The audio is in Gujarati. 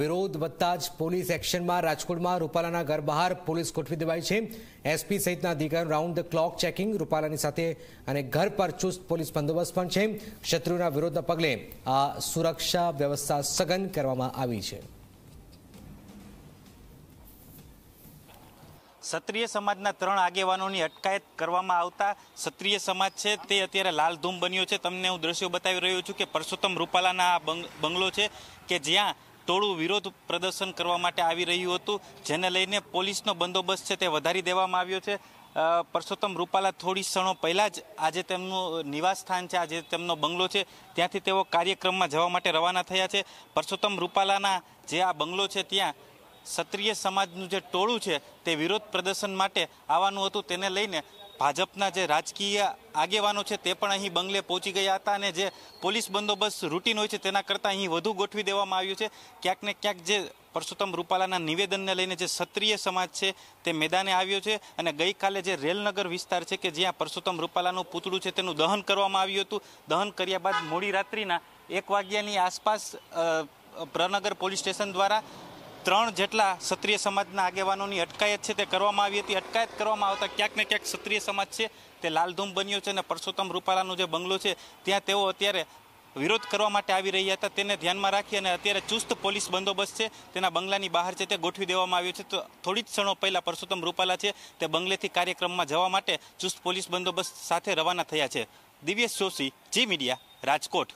વિરોધ વધતા જ પોલીસ એક્શનમાં રાજકોટમાં રૂપાલાના ઘર બહાર પોલીસ ગોઠવી દેવાઈ છે એસપી સહિતના અધિકારીઓ રાઉન્ડ ધ ક્લોક ચેકિંગ રૂપાલાની સાથે અને ઘર પર ચુસ્ત પોલીસ બંદોબસ્ત પણ છે ક્ષત્રિયોના વિરોધના પગલે આ સુરક્ષા વ્યવસ્થા સઘન કરવામાં આવી છે ક્ષત્રિય સમાજના ત્રણ આગેવાનોની અટકાયત કરવામાં આવતા ક્ષત્રિય સમાજ છે તે અત્યારે લાલધૂમ બન્યો છે તમને હું દ્રશ્યો બતાવી રહ્યો છું કે પરસોત્તમ રૂપાલાના બંગલો છે કે જ્યાં ટોળું વિરોધ પ્રદર્શન કરવા માટે આવી રહ્યું હતું જેને લઈને પોલીસનો બંદોબસ્ત છે તે વધારી દેવામાં આવ્યો છે પરસોત્તમ રૂપાલા થોડી ક્ષણો પહેલાં જ આજે તેમનું નિવાસ સ્થાન છે આજે તેમનો બંગલો છે ત્યાંથી તેઓ કાર્યક્રમમાં જવા માટે રવાના થયા છે પરસોત્તમ રૂપાલાના જે આ બંગલો છે ત્યાં ક્ષત્રિય સમાજનું જે ટોળું છે તે વિરોધ પ્રદર્શન માટે આવવાનું હતું તેને લઈને ભાજપના જે રાજકીય આગેવાનો છે તે પણ અહીં બંગલે પહોંચી ગયા હતા અને જે પોલીસ બંદોબસ્ત રૂટીન હોય છે તેના કરતાં અહીં વધુ ગોઠવી દેવામાં આવ્યું છે ક્યાંક ને ક્યાંક જે પરસોત્તમ રૂપાલાના નિવેદનને લઈને જે ક્ષત્રિય સમાજ છે તે મેદાને આવ્યો છે અને ગઈકાલે જે રેલનગર વિસ્તાર છે કે જ્યાં પરસોત્તમ રૂપાલાનું પૂતળું છે તેનું દહન કરવામાં આવ્યું હતું દહન કર્યા બાદ મોડી રાત્રિના એક વાગ્યાની આસપાસ પ્રનગર પોલીસ સ્ટેશન દ્વારા ત્રણ જેટલા ક્ષત્રિય સમાજના આગેવાનોની અટકાયત છે તે કરવામાં આવી હતી અટકાયત કરવામાં આવતા ક્યાંક ને ક્યાંક ક્ષત્રિય સમાજ છે તે લાલધૂમ બન્યો છે અને પરસોત્તમ રૂપાલાનો જે બંગલો છે ત્યાં તેઓ અત્યારે વિરોધ કરવા માટે આવી રહ્યા હતા તેને ધ્યાનમાં રાખી અને અત્યારે ચુસ્ત પોલીસ બંદોબસ્ત છે તેના બંગલાની બહાર છે તે ગોઠવી દેવામાં આવ્યો છે તો થોડી જ ક્ષણો પહેલાં પરસોત્તમ રૂપાલા છે તે બંગલેથી કાર્યક્રમમાં જવા માટે ચુસ્ત પોલીસ બંદોબસ્ત સાથે રવાના થયા છે દિવ્યેશ જોશી જી મીડિયા રાજકોટ